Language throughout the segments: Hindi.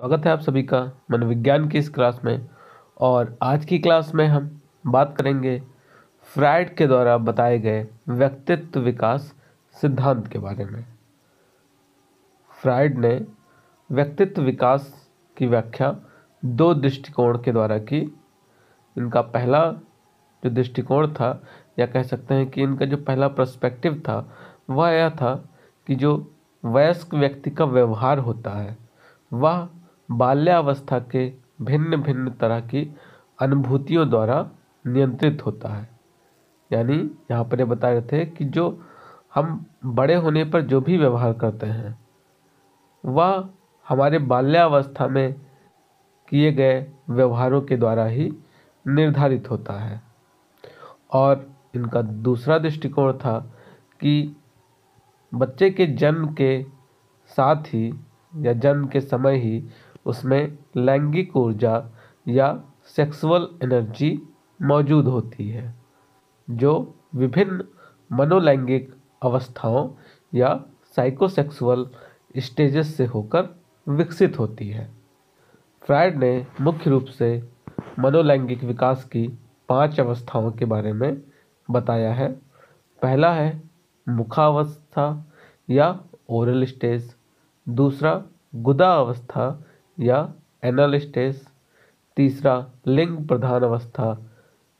स्वागत है आप सभी का मनोविज्ञान की इस क्लास में और आज की क्लास में हम बात करेंगे फ्राइड के द्वारा बताए गए व्यक्तित्व विकास सिद्धांत के बारे में फ्राइड ने व्यक्तित्व विकास की व्याख्या दो दृष्टिकोण के द्वारा की इनका पहला जो दृष्टिकोण था या कह सकते हैं कि इनका जो पहला पर्सपेक्टिव था वह यह था कि जो वयस्क व्यक्ति का व्यवहार होता है वह बाल्यावस्था के भिन्न भिन्न तरह की अनुभूतियों द्वारा नियंत्रित होता है यानी यहाँ पर ये बता रहे थे कि जो हम बड़े होने पर जो भी व्यवहार करते हैं वह हमारे बाल्यावस्था में किए गए व्यवहारों के द्वारा ही निर्धारित होता है और इनका दूसरा दृष्टिकोण था कि बच्चे के जन्म के साथ ही या जन्म के समय ही उसमें लैंगिक ऊर्जा या सेक्सुअल एनर्जी मौजूद होती है जो विभिन्न मनोलैंगिक अवस्थाओं या साइकोसेक्सुअल स्टेजेस से होकर विकसित होती है फ्रायड ने मुख्य रूप से मनोलैंगिक विकास की पांच अवस्थाओं के बारे में बताया है पहला है मुखावस्था या ओरल स्टेज दूसरा गुदा अवस्था या एनल स्टेज तीसरा लिंग प्रधान अवस्था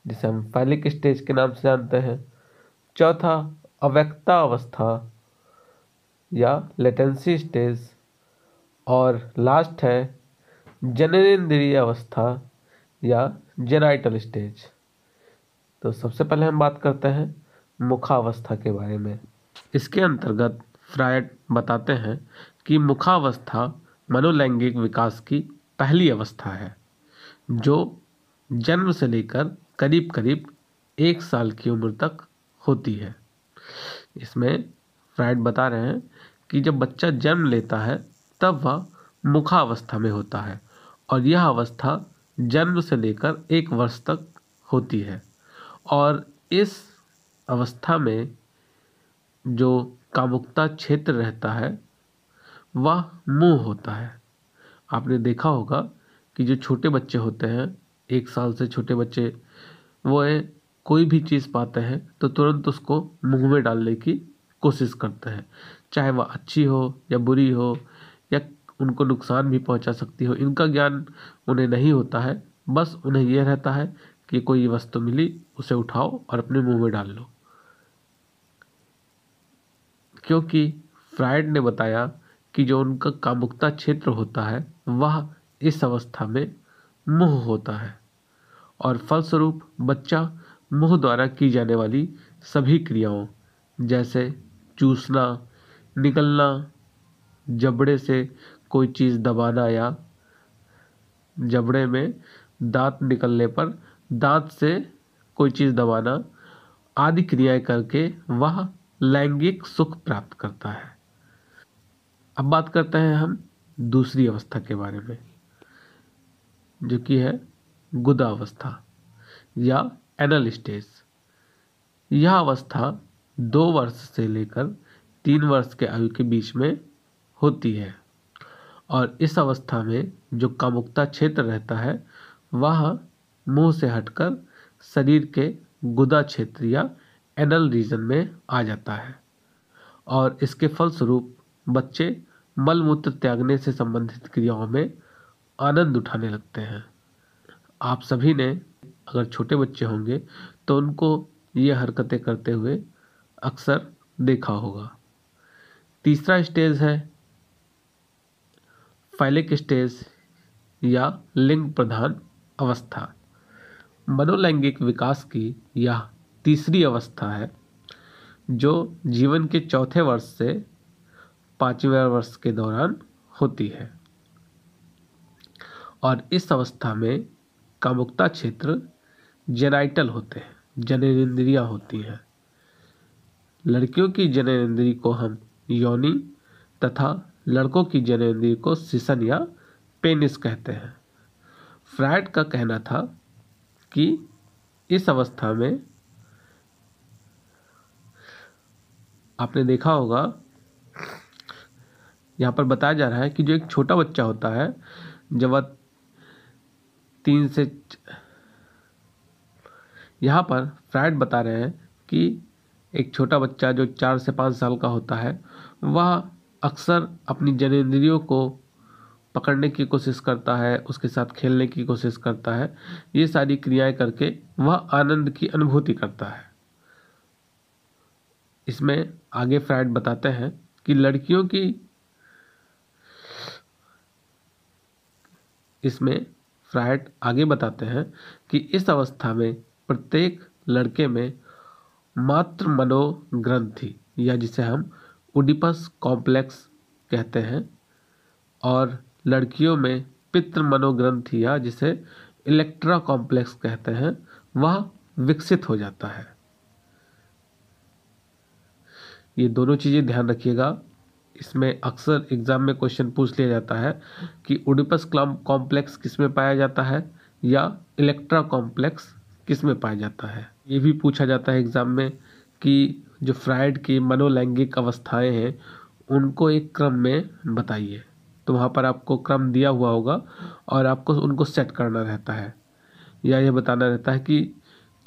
जिसे हम फैलिक स्टेज के नाम से जानते हैं चौथा अव्यक्ता अवस्था या लेटेंसी स्टेज और लास्ट है जननेन्द्रिय अवस्था या जेनाइटल स्टेज तो सबसे पहले हम बात करते हैं मुखावस्था के बारे में इसके अंतर्गत फ्रायड बताते हैं कि मुखावस्था मनोलैंगिक विकास की पहली अवस्था है जो जन्म से लेकर करीब करीब एक साल की उम्र तक होती है इसमें फ्राइड बता रहे हैं कि जब बच्चा जन्म लेता है तब वह मुखावस्था में होता है और यह अवस्था जन्म से लेकर एक वर्ष तक होती है और इस अवस्था में जो कामुकता क्षेत्र रहता है वह मुंह होता है आपने देखा होगा कि जो छोटे बच्चे होते हैं एक साल से छोटे बच्चे वह कोई भी चीज़ पाते हैं तो तुरंत उसको मुँह में डालने की कोशिश करते हैं चाहे वह अच्छी हो या बुरी हो या उनको नुकसान भी पहुंचा सकती हो इनका ज्ञान उन्हें नहीं होता है बस उन्हें यह रहता है कि कोई वस्तु मिली उसे उठाओ और अपने मुंह में डाल लो क्योंकि फ्राइड ने बताया कि जो उनका कामुकता क्षेत्र होता है वह इस अवस्था में मुंह होता है और फलस्वरूप बच्चा मुंह द्वारा की जाने वाली सभी क्रियाओं जैसे चूसना निकलना जबड़े से कोई चीज़ दबाना या जबड़े में दांत निकलने पर दांत से कोई चीज़ दबाना आदि क्रियाएं करके वह लैंगिक सुख प्राप्त करता है अब बात करते हैं हम दूसरी अवस्था के बारे में जो कि है गुदा अवस्था या एनल स्टेज यह अवस्था दो वर्ष से लेकर तीन वर्ष के आयु के बीच में होती है और इस अवस्था में जो कामुकता क्षेत्र रहता है वह मुंह से हटकर शरीर के गुदा क्षेत्र या एनल रीजन में आ जाता है और इसके फलस्वरूप बच्चे मल मूत्र त्यागने से संबंधित क्रियाओं में आनंद उठाने लगते हैं आप सभी ने अगर छोटे बच्चे होंगे तो उनको ये हरकतें करते हुए अक्सर देखा होगा तीसरा स्टेज है फैलिक स्टेज या लिंग प्रधान अवस्था मनोलैंगिक विकास की यह तीसरी अवस्था है जो जीवन के चौथे वर्ष से पाँचवें वर्ष के दौरान होती है और इस अवस्था में कामुकता क्षेत्र जेनाइटल होते हैं जननेन्द्रियाँ होती हैं लड़कियों की जननेन्द्री को हम योनि तथा लड़कों की जननेन्द्री को सिसन या पेनिस कहते हैं फ्राइड का कहना था कि इस अवस्था में आपने देखा होगा यहाँ पर बताया जा रहा है कि जो एक छोटा बच्चा होता है जब वह तीन से यहाँ पर फ्राइड बता रहे हैं कि एक छोटा बच्चा जो चार से पाँच साल का होता है वह अक्सर अपनी जनेन्द्रियों को पकड़ने की कोशिश करता है उसके साथ खेलने की कोशिश करता है ये सारी क्रियाएं करके वह आनंद की अनुभूति करता है इसमें आगे फ्राइड बताते हैं कि लड़कियों की इसमें फ्राइड आगे बताते हैं कि इस अवस्था में प्रत्येक लड़के में मात्र मनोग्रंथि या जिसे हम उडिपस कॉम्प्लेक्स कहते हैं और लड़कियों में पित्र मनोग्रंथि या जिसे इलेक्ट्रा कॉम्प्लेक्स कहते हैं वह विकसित हो जाता है ये दोनों चीज़ें ध्यान रखिएगा इसमें अक्सर एग्ज़ाम में क्वेश्चन पूछ लिया जाता है कि ओडिपस कॉम्प्लेक्स किस में पाया जाता है या इलेक्ट्रा कॉम्प्लेक्स किस में पाया जाता है ये भी पूछा जाता है एग्ज़ाम में कि जो फ्राइड की मनोलैंगिक अवस्थाएं हैं उनको एक क्रम में बताइए तो वहाँ पर आपको क्रम दिया हुआ होगा और आपको उनको सेट करना रहता है या यह बताना रहता है कि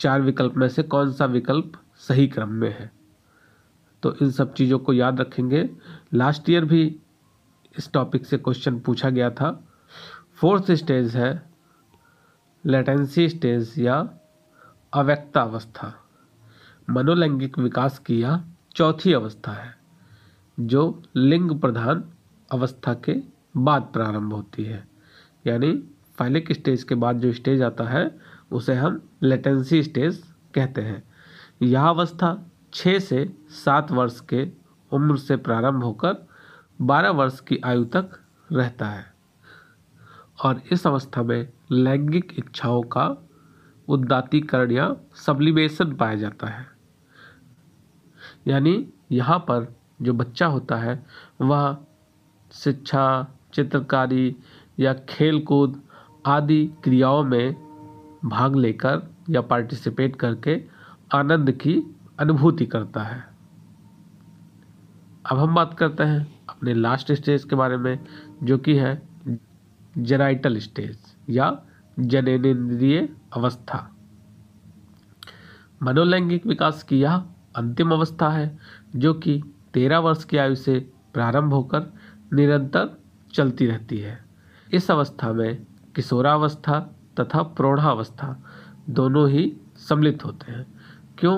चार विकल्प में से कौन सा विकल्प सही क्रम में है तो इन सब चीज़ों को याद रखेंगे लास्ट ईयर भी इस टॉपिक से क्वेश्चन पूछा गया था फोर्थ स्टेज है लेटेंसी स्टेज या अव्यक्ता अवस्था मनोलैंगिक विकास की यह चौथी अवस्था है जो लिंग प्रधान अवस्था के बाद प्रारंभ होती है यानी फाइलिक स्टेज के बाद जो स्टेज आता है उसे हम लेटेंसी स्टेज कहते हैं यह अवस्था छः से सात वर्ष के उम्र से प्रारंभ होकर 12 वर्ष की आयु तक रहता है और इस अवस्था में लैंगिक इच्छाओं का उद्दातीकरण या सबलिबेशन पाया जाता है यानी यहाँ पर जो बच्चा होता है वह शिक्षा चित्रकारी या खेलकूद आदि क्रियाओं में भाग लेकर या पार्टिसिपेट करके आनंद की अनुभूति करता है अब हम बात करते हैं अपने लास्ट स्टेज के बारे में जो कि है जेनाइटल स्टेज या जनेन्द्रिय अवस्था मनोलैंगिक विकास की यह अंतिम अवस्था है जो कि तेरह वर्ष की आयु से प्रारंभ होकर निरंतर चलती रहती है इस अवस्था में किशोरावस्था तथा प्रौढ़ावस्था दोनों ही सम्मिलित होते हैं क्यों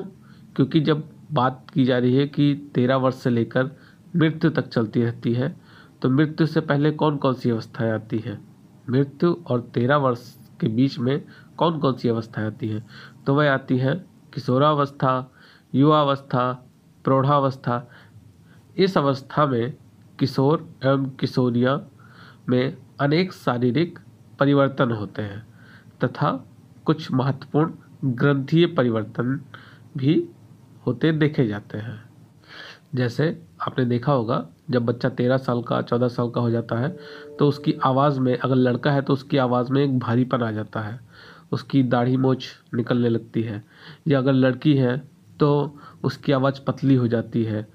क्योंकि जब बात की जा रही है कि तेरह वर्ष से लेकर मृत्यु तक चलती रहती है तो मृत्यु से पहले कौन कौन सी अवस्थाएं आती है मृत्यु और तेरह वर्ष के बीच में कौन कौन सी अवस्थाएं आती हैं तो वह आती है किशोरावस्था युवावस्था प्रौढ़ावस्था इस अवस्था में किशोर एवं किशोरिया में अनेक शारीरिक परिवर्तन होते हैं तथा कुछ महत्वपूर्ण ग्रंथीय परिवर्तन भी होते देखे जाते हैं जैसे आपने देखा होगा जब बच्चा तेरह साल का चौदह साल का हो जाता है तो उसकी आवाज़ में अगर लड़का है तो उसकी आवाज़ में एक भारीपन आ जाता है उसकी दाढ़ी मोछ निकलने लगती है या अगर लड़की है तो उसकी आवाज़ पतली हो जाती है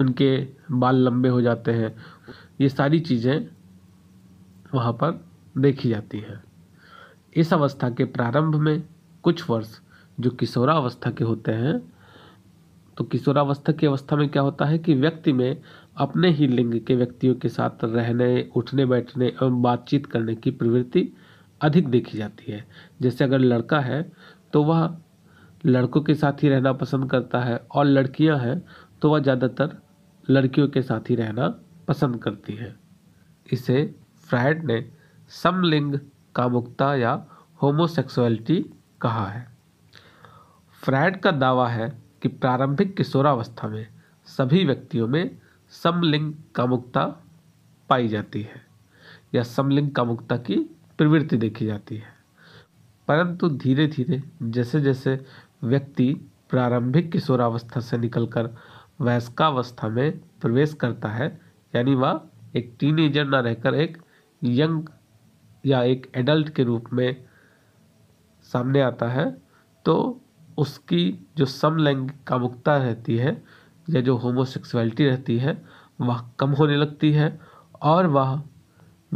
उनके बाल लंबे हो जाते हैं ये सारी चीज़ें वहाँ पर देखी जाती हैं इस अवस्था के प्रारंभ में कुछ वर्ष जो किशोरावस्था के होते हैं तो किशोरावस्था की अवस्था में क्या होता है कि व्यक्ति में अपने ही लिंग के व्यक्तियों के साथ रहने उठने बैठने एवं बातचीत करने की प्रवृत्ति अधिक देखी जाती है जैसे अगर लड़का है तो वह लड़कों के साथ ही रहना पसंद करता है और लड़कियां हैं तो वह ज़्यादातर लड़कियों के साथ ही रहना पसंद करती हैं इसे फ्राइड ने समलिंग कामुकता या होमोसेक्सुअलिटी कहा है फ्रैड का दावा है कि प्रारंभिक किशोरावस्था में सभी व्यक्तियों में समलिंग कामुकता पाई जाती है या समलिंग कामुकता की प्रवृत्ति देखी जाती है परंतु धीरे धीरे जैसे जैसे व्यक्ति प्रारंभिक किशोरावस्था से निकलकर वयस्कावस्था में प्रवेश करता है यानी वह एक टीनेजर ना रहकर एक यंग या एक एडल्ट के रूप में सामने आता है तो उसकी जो समलैंगिक कामुकता रहती है या जो होमोसेक्सुअलिटी रहती है वह कम होने लगती है और वह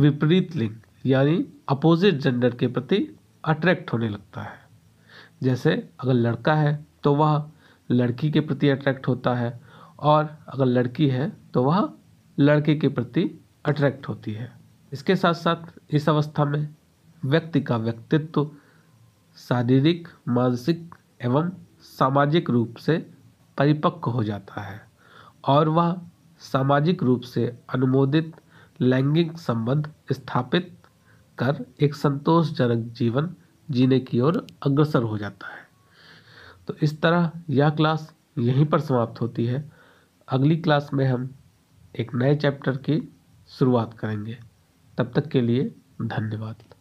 विपरीत लिंग यानी अपोजिट जेंडर के प्रति अट्रैक्ट होने लगता है जैसे अगर लड़का है तो वह लड़की के प्रति अट्रैक्ट होता है और अगर लड़की है तो वह लड़के के प्रति अट्रैक्ट होती है इसके साथ साथ इस अवस्था में व्यक्ति का व्यक्तित्व शारीरिक मानसिक एवं सामाजिक रूप से परिपक्व हो जाता है और वह सामाजिक रूप से अनुमोदित लैंगिक संबंध स्थापित कर एक संतोषजनक जीवन जीने की ओर अग्रसर हो जाता है तो इस तरह यह क्लास यहीं पर समाप्त होती है अगली क्लास में हम एक नए चैप्टर की शुरुआत करेंगे तब तक के लिए धन्यवाद